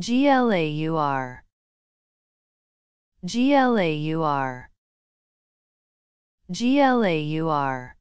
GLAUR GLAUR GLAUR